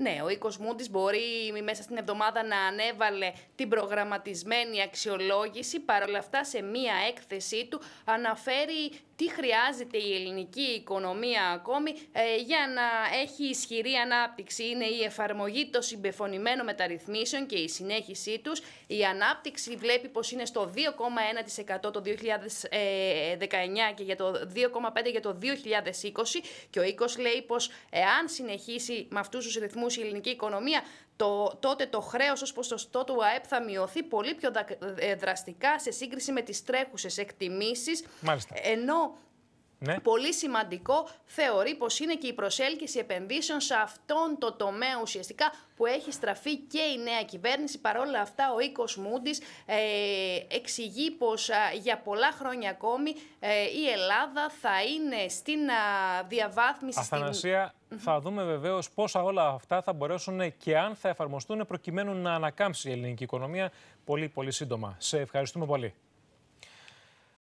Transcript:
Ναι, ο οίκος Μούντις μπορεί μέσα στην εβδομάδα να ανέβαλε την προγραμματισμένη αξιολόγηση. Παρ' όλα αυτά, σε μία έκθεσή του αναφέρει τι χρειάζεται η ελληνική οικονομία ακόμη ε, για να έχει ισχυρή ανάπτυξη. Είναι η εφαρμογή των συμπεφωνημένων μεταρρυθμίσεων και η συνέχιση τους. Η ανάπτυξη βλέπει πως είναι στο 2,1% το 2019 ε, και για το 2,5% για το 2020 και ο οίκος λέει πως εάν συνεχίσει με αυτούς τους ρυθμούς η ελληνική οικονομία, το, τότε το χρέος ως ποσοστό του ΑΕΠ θα μειωθεί πολύ πιο ε, δραστικά σε σύγκριση με τις τρέχουσες εκτιμήσεις. Ενώ ναι. Πολύ σημαντικό θεωρεί πως είναι και η προσέλκυση επενδύσεων σε αυτόν το τομέα ουσιαστικά που έχει στραφεί και η νέα κυβέρνηση. όλα αυτά ο οίκος Μούντις ε, εξηγεί πως για πολλά χρόνια ακόμη ε, η Ελλάδα θα είναι στην διαβάθμιση... Αθανασία, θα δούμε βεβαίως πόσα όλα αυτά θα μπορέσουν και αν θα εφαρμοστούν προκειμένου να ανακάμψει η ελληνική οικονομία πολύ πολύ σύντομα. Σε ευχαριστούμε πολύ.